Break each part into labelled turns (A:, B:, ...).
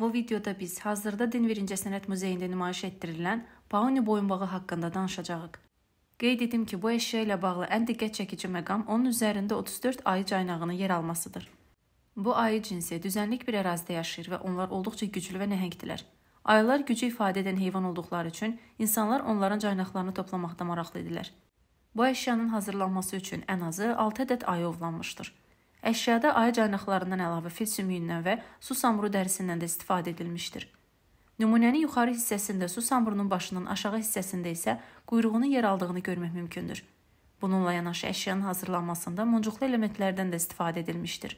A: Bu videoda biz hazırda Denver İncəsənət Muzeyində nümayiş etdirilən Pauni boyunbağı haqqında danışacağıq. Qeyd edim ki, bu əşya ilə bağlı ən diqqət çəkici məqam onun üzərində 34 ayı caynağının yer almasıdır. Bu ayı cinsi düzənlik bir ərazidə yaşayır və onlar olduqca güclü və nəhəngdilər. Ayılar gücü ifadə edən heyvan olduqları üçün insanlar onların caynaqlarını toplamaqda maraqlı idilər. Bu əşyanın hazırlanması üçün ən azı 6 ədəd ayı ovlanmışdır. Əşyada ayı caynaqlarından əlavə fil sümüyündən və su samuru dərisindən də istifadə edilmişdir. Nümunənin yuxarı hissəsində su samurunun başının aşağı hissəsində isə quyruğunun yer aldığını görmək mümkündür. Bununla yanaşı əşyanın hazırlanmasında muncuqlu elementlərdən də istifadə edilmişdir.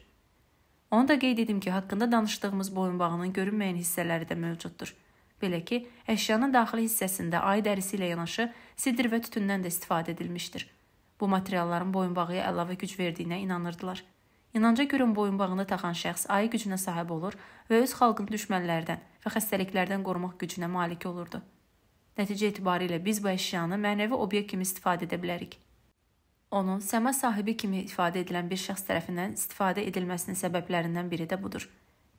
A: Onu da qeyd edim ki, haqqında danışdığımız boyunbağının görünməyən hissələri də mövcuddur. Belə ki, əşyanın daxili hissəsində ay dərisi ilə yanaşı sidr və tütündən də istifadə edilmişdir. Bu materialların boyunbağıya əlavə güc verdiyinə inanırdılar. İnanca görə boyunbağını taxan şəxs ayı gücünə sahib olur və öz xalqını düşmənlərdən və xəstəliklərdən qorumaq gücünə malik olurdu. Nəticə itibarilə biz bu əşyanı mənəvi obyekt kimi istifadə edə bilərik. Onun səma sahibi kimi ifadə edilən bir şəxs tərəfindən istifadə edilməsinin səbəblərindən biri də budur.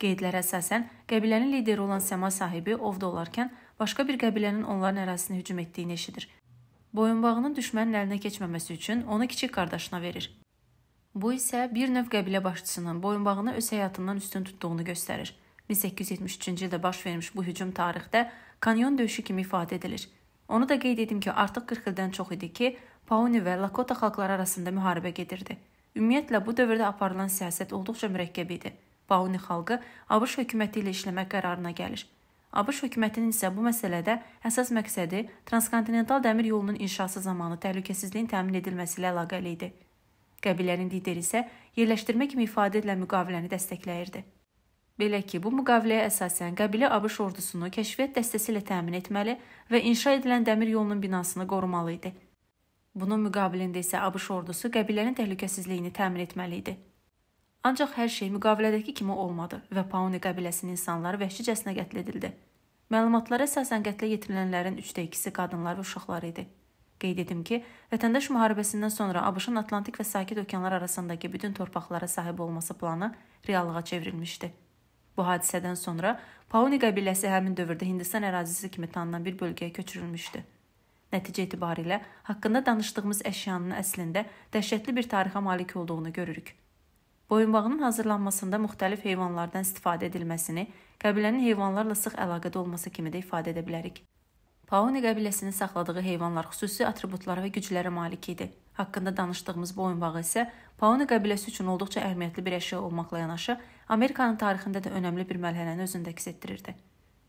A: Qeydlərə əsasən, qəbilənin lideri olan səma sahibi ovda olarkən başqa bir qəbilənin onların ərazisinə hücum etdiyini eşidir. Boyunbağının düşmənin əlinə keçməməsi üçün onu kiçik qardaşına verir. Bu isə bir növ qəbilə başçısının boyunbağını öz həyatından üstün tutduğunu göstərir. 1873-cü ildə baş vermiş bu hücum tarixdə kanyon döyüşü kimi ifadə edilir. Onu da qeyd edim ki, artıq 40 ildən çox idi ki, Pauni və Lakota xalqları arasında müharibə gedirdi. Ümumiyyətlə bu dövrdə aparılan siyasət olduqca mürəkkəb idi. Pauni xalqı ABŞ hökuməti ilə işləmək qərarına gəlir. ABŞ hökumətinin isə bu məsələdə əsas məqsədi transkontinental dəmir yolunun inşası zamanı təhlükəsizliyin təmin edilməsi ilə əlaqəli idi. Qəbilənin lideri isə yerləşdirmə kimi ifadə edilən müqaviləni dəstəkləyirdi. Belə ki, bu müqaviləyə əsasən qəbilə ABŞ ordusunu kəşfiyyat dəstəsi ilə təmin etməli və inşa edilən dəmir yolunun binasını qorumalı idi. Bunun müqabilində isə ABŞ ordusu qəbilənin təhlükəsizliyini təmin etməli idi. Ancaq hər şey müqavilədəki kimi olmadı və Pauni qəbiləsinin insanları vəhşicəsinə qətl edildi. Məlumatlara əsasən qətlə yetirilənlərin 3də 2-si qadınlar və uşaqlar idi. Qeyd edim ki, vətəndaş müharibəsindən sonra ABŞ-ın Atlantik və Sakit okeanlar arasındakı bütün torpaqlara sahib olması planı reallığa çevrilmişdi. Bu hadisədən sonra Pauni qəbiləsi həmin dövrdə Hindistan ərazisi kimi tanınan bir bölgəyə köçürülmüşdü. Nəticə itibarilə haqqında danışdığımız əşyanın əslində dəhşətli bir tarixə malik olduğunu görürük. Boyunbağının hazırlanmasında müxtəlif heyvanlardan istifadə edilməsini, qəbilənin heyvanlarla sıx əlaqədə olması kimi də ifadə edə bilərik. Paoni qəbiləsinin saxladığı heyvanlar xüsusi atributlara və güclərə malik idi. Haqqında danışdığımız bu boyunbağı isə Paoni qəbiləsi üçün olduqca əhəmiyyətli bir əşya olmaqla yanaşı, Amerikanın tarixində də önəmli bir mərhələni özündə əks etdirirdi.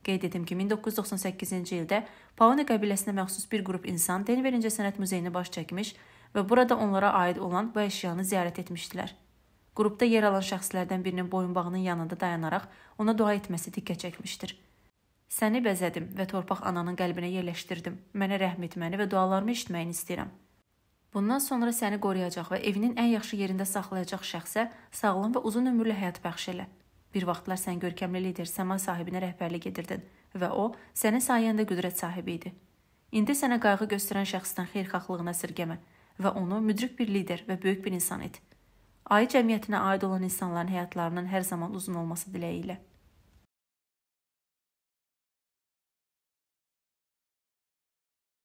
A: Qeyd edim ki, 1998-ci ildə Paoni qəbiləsinə məxsus bir qrup insan Denver İncəsənət Muzeyini baş çəkmiş və burada onlara aid olan bu əşyanı ziyarət etmişdilər. Qrupda yer alan şəxslərdən birinin boyunbağının yanında dayanaraq ona dua etməsi diqqət çəkmişdir. Səni bəzədim və torpaq ananın qəlbinə yerləşdirdim. Mənə rəhm etməni və dualarımı eşitməyini istəyirəm. Bundan sonra səni qoruyacaq və evinin ən yaxşı yerində saxlayacaq şəxsə sağlam və uzun ömürlü həyat bəxş elə. Bir vaxtlar sən görkəmli lider, səma sahibinə rəhbərlik edirdin və o sənin sayəndə qüdrət sahibi idi. İndi sənə qayğı göstərən şəxsdən xeyirxahlığını əsirgəmə və onu müdrik bir lider və böyük bir insan et. Ayı cəmiyyətinə aid olan insanların həyatlarının hər zaman uzun olması diləyi ilə.